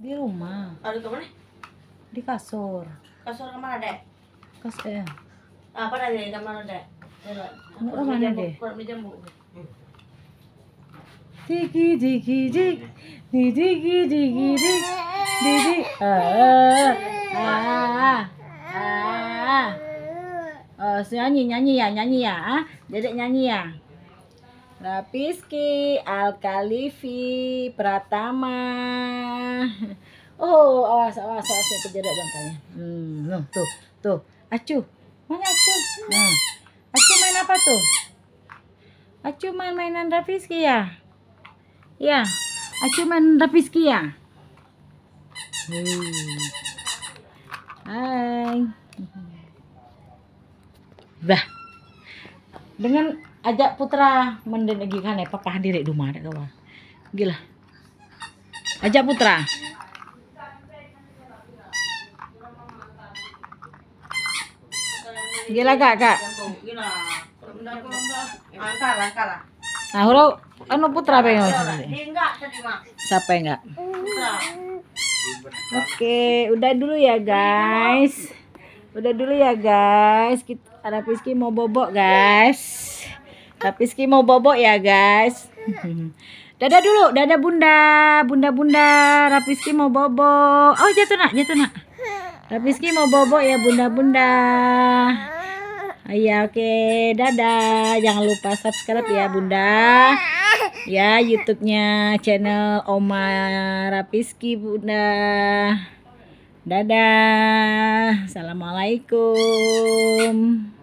di rumah di kemana di kasur kasur kamar ada kasur ya eh. apa ada di kamar ada Enggak mana deh. Digi digi dig, di digi digi dig, di di ah ah ah. Oh, nyanyi nyanyi ya nyanyi ya, ah, dedek nyanyi ya. Rapiski, Alkalifi, Pratama. Oh, awas, awas, awas yang kejedak bangkanya. Hmm, tuh, tuh. Acu, mana Acu? Hmm. Acu main apa tuh? Acu main mainan Rapiski ya? Ya, Acu main Rapiski ya? Hmm. Hai. Bah. Dengan ajak putra kan ya papa diri di rumah ada gila ajak putra gila kak kak nah huruf anu putra apa yang pengen siapa yang enggak Oke, udah dulu ya guys. Udah dulu ya guys. Kita ada Rizky mau bobok guys. Tapi Ski mau bobok ya guys. Dadah dulu, dadah bunda, bunda bunda. Rapiski mau bobo. Oh jatuh nak, jatuh nak. Rapiski mau bobo ya bunda bunda. Iya oke, okay. dadah. Jangan lupa subscribe ya bunda. Ya YouTube-nya channel Oma Rapiski bunda. Dadah. Assalamualaikum.